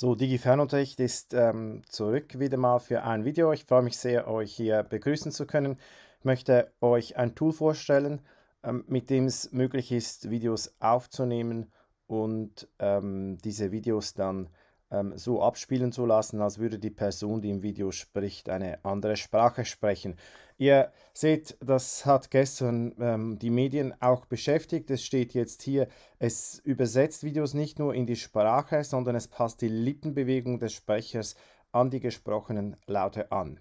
So, Digi Fernunterricht ist ähm, zurück wieder mal für ein Video. Ich freue mich sehr, euch hier begrüßen zu können. Ich möchte euch ein Tool vorstellen, ähm, mit dem es möglich ist, Videos aufzunehmen und ähm, diese Videos dann zu ähm, so abspielen zu lassen, als würde die Person, die im Video spricht, eine andere Sprache sprechen. Ihr seht, das hat gestern ähm, die Medien auch beschäftigt. Es steht jetzt hier, es übersetzt Videos nicht nur in die Sprache, sondern es passt die Lippenbewegung des Sprechers an die gesprochenen Laute an.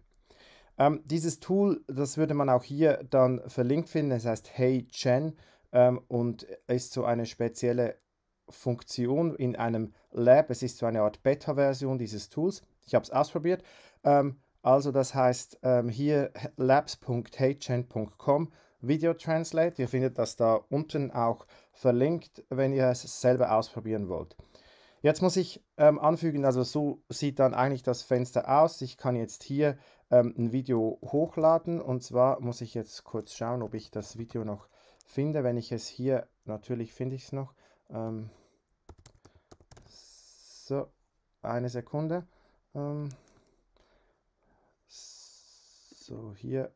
Ähm, dieses Tool, das würde man auch hier dann verlinkt finden, es heißt Hey Chen ähm, und ist so eine spezielle Funktion in einem Lab. Es ist so eine Art Beta-Version dieses Tools. Ich habe es ausprobiert. Ähm, also das heißt ähm, hier labs.heychain.com Video Translate. Ihr findet das da unten auch verlinkt, wenn ihr es selber ausprobieren wollt. Jetzt muss ich ähm, anfügen, also so sieht dann eigentlich das Fenster aus. Ich kann jetzt hier ähm, ein Video hochladen und zwar muss ich jetzt kurz schauen, ob ich das Video noch finde. Wenn ich es hier, natürlich finde ich es noch. Ähm, so, eine Sekunde. Ähm, so, hier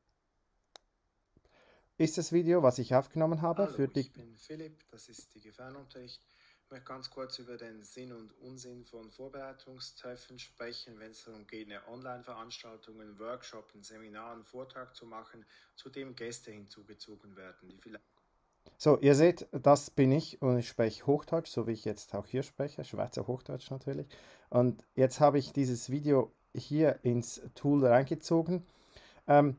ist das Video, was ich aufgenommen habe. Hallo, für die ich bin Philipp, das ist die Gefahrenunterricht. Ich möchte ganz kurz über den Sinn und Unsinn von Vorbereitungstreffen sprechen, wenn es darum geht, eine Online-Veranstaltungen, veranstaltung Workshops, Seminaren, Vortrag zu machen, zu dem Gäste hinzugezogen werden, die vielleicht so, ihr seht, das bin ich und ich spreche Hochdeutsch, so wie ich jetzt auch hier spreche, Schweizer Hochdeutsch natürlich. Und jetzt habe ich dieses Video hier ins Tool reingezogen, ähm,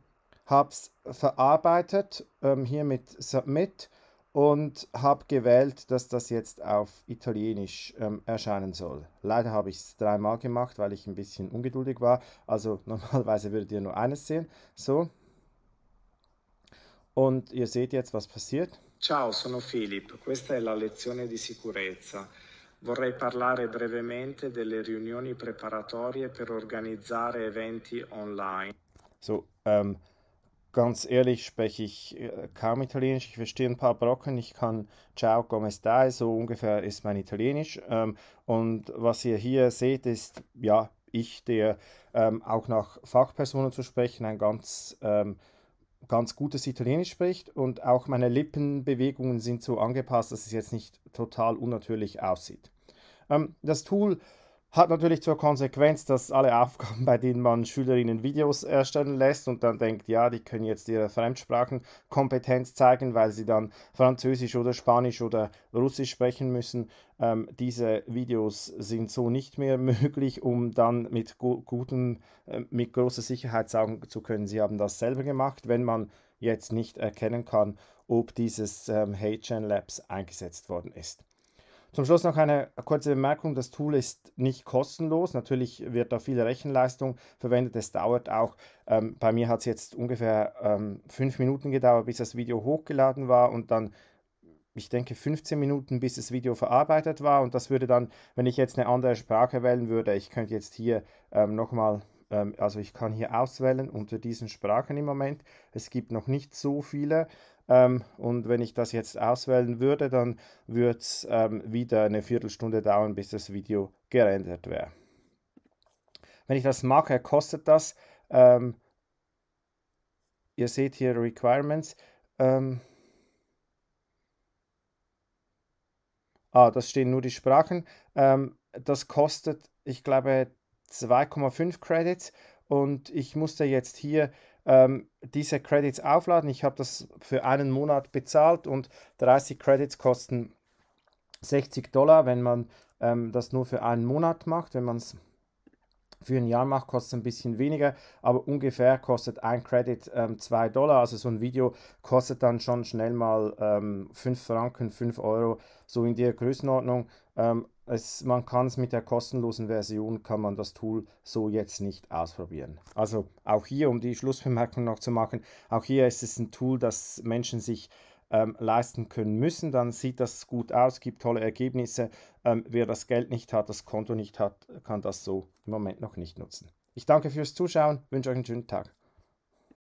habe es verarbeitet, ähm, hier mit Submit und habe gewählt, dass das jetzt auf Italienisch ähm, erscheinen soll. Leider habe ich es dreimal gemacht, weil ich ein bisschen ungeduldig war. Also normalerweise würdet ihr nur eines sehen. So, und ihr seht jetzt, was passiert. Ciao, sono Philip. Questa è la lezione di sicurezza. Vorrei parlare brevemente delle riunioni preparatorie per organizzare Eventi online. So, ähm, ganz ehrlich spreche ich äh, kaum Italienisch. Ich verstehe ein paar Brocken. Ich kann Ciao, come stai? So ungefähr ist mein Italienisch. Ähm, und was ihr hier seht, ist, ja, ich, der ähm, auch nach Fachpersonen zu sprechen, ein ganz ähm, ganz gutes Italienisch spricht und auch meine Lippenbewegungen sind so angepasst, dass es jetzt nicht total unnatürlich aussieht. Ähm, das Tool hat natürlich zur Konsequenz, dass alle Aufgaben, bei denen man Schülerinnen Videos erstellen lässt und dann denkt, ja, die können jetzt ihre Fremdsprachenkompetenz zeigen, weil sie dann Französisch oder Spanisch oder Russisch sprechen müssen, ähm, diese Videos sind so nicht mehr möglich, um dann mit, gu guten, äh, mit großer Sicherheit sagen zu können, sie haben das selber gemacht, wenn man jetzt nicht erkennen kann, ob dieses ähm, HN Labs eingesetzt worden ist. Zum Schluss noch eine kurze Bemerkung. Das Tool ist nicht kostenlos. Natürlich wird da viel Rechenleistung verwendet. Es dauert auch. Ähm, bei mir hat es jetzt ungefähr ähm, fünf Minuten gedauert, bis das Video hochgeladen war und dann ich denke, 15 Minuten, bis das Video verarbeitet war. Und das würde dann, wenn ich jetzt eine andere Sprache wählen würde, ich könnte jetzt hier ähm, nochmal, ähm, also ich kann hier auswählen unter diesen Sprachen im Moment. Es gibt noch nicht so viele. Ähm, und wenn ich das jetzt auswählen würde, dann würde es ähm, wieder eine Viertelstunde dauern, bis das Video gerendert wäre. Wenn ich das mache, kostet das, ähm, ihr seht hier Requirements, ähm, ah, das stehen nur die Sprachen, ähm, das kostet, ich glaube, 2,5 Credits und ich musste jetzt hier ähm, diese Credits aufladen. Ich habe das für einen Monat bezahlt und 30 Credits kosten 60 Dollar, wenn man ähm, das nur für einen Monat macht. Wenn man es für einen Yarmach kostet es ein bisschen weniger, aber ungefähr kostet ein Credit 2 ähm, Dollar. Also so ein Video kostet dann schon schnell mal ähm, 5 Franken, 5 Euro, so in der Größenordnung. Ähm, es, man kann es mit der kostenlosen Version, kann man das Tool so jetzt nicht ausprobieren. Also auch hier, um die Schlussbemerkung noch zu machen, auch hier ist es ein Tool, das Menschen sich ähm, leisten können müssen, dann sieht das gut aus, gibt tolle Ergebnisse. Ähm, wer das Geld nicht hat, das Konto nicht hat, kann das so im Moment noch nicht nutzen. Ich danke fürs Zuschauen, wünsche euch einen schönen Tag.